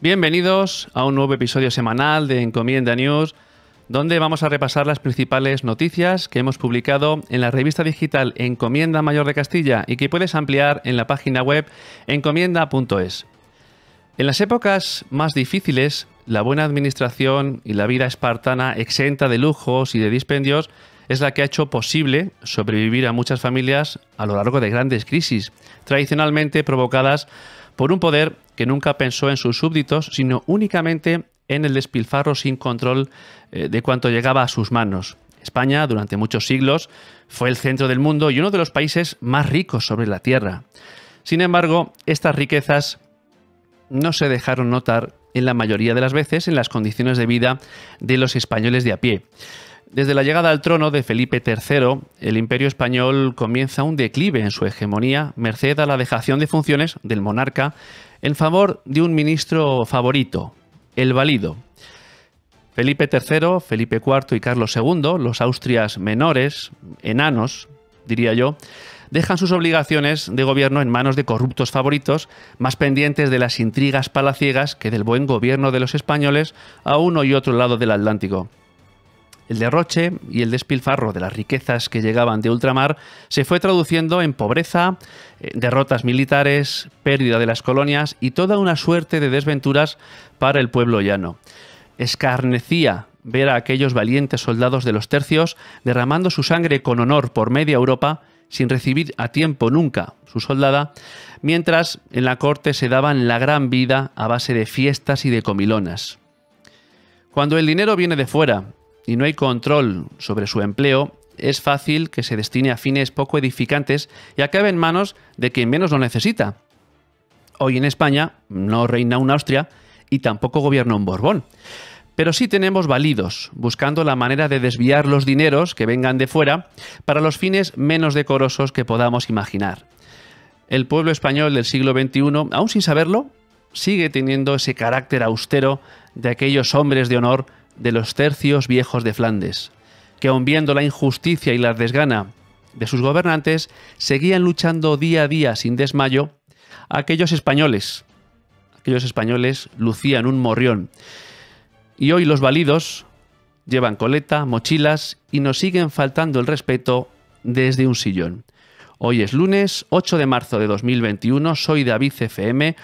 Bienvenidos a un nuevo episodio semanal de Encomienda News, donde vamos a repasar las principales noticias que hemos publicado en la revista digital Encomienda Mayor de Castilla y que puedes ampliar en la página web encomienda.es. En las épocas más difíciles, la buena administración y la vida espartana exenta de lujos y de dispendios es la que ha hecho posible sobrevivir a muchas familias a lo largo de grandes crisis, tradicionalmente provocadas por un poder que nunca pensó en sus súbditos, sino únicamente en el despilfarro sin control eh, de cuanto llegaba a sus manos. España, durante muchos siglos, fue el centro del mundo y uno de los países más ricos sobre la Tierra. Sin embargo, estas riquezas no se dejaron notar en la mayoría de las veces en las condiciones de vida de los españoles de a pie. Desde la llegada al trono de Felipe III, el imperio español comienza un declive en su hegemonía merced a la dejación de funciones del monarca en favor de un ministro favorito, el Valido. Felipe III, Felipe IV y Carlos II, los Austrias menores, enanos, diría yo, dejan sus obligaciones de gobierno en manos de corruptos favoritos, más pendientes de las intrigas palaciegas que del buen gobierno de los españoles a uno y otro lado del Atlántico. El derroche y el despilfarro de las riquezas que llegaban de ultramar se fue traduciendo en pobreza, eh, derrotas militares, pérdida de las colonias y toda una suerte de desventuras para el pueblo llano. Escarnecía ver a aquellos valientes soldados de los tercios derramando su sangre con honor por media Europa sin recibir a tiempo nunca su soldada, mientras en la corte se daban la gran vida a base de fiestas y de comilonas. Cuando el dinero viene de fuera y no hay control sobre su empleo, es fácil que se destine a fines poco edificantes y acabe en manos de quien menos lo necesita. Hoy en España no reina una Austria y tampoco gobierna un Borbón. Pero sí tenemos válidos, buscando la manera de desviar los dineros que vengan de fuera para los fines menos decorosos que podamos imaginar. El pueblo español del siglo XXI, aún sin saberlo, sigue teniendo ese carácter austero de aquellos hombres de honor de los tercios viejos de Flandes, que aun viendo la injusticia y la desgana de sus gobernantes, seguían luchando día a día sin desmayo aquellos españoles. Aquellos españoles lucían un morrión. Y hoy los validos llevan coleta, mochilas y nos siguen faltando el respeto desde un sillón. Hoy es lunes 8 de marzo de 2021, soy David CFM.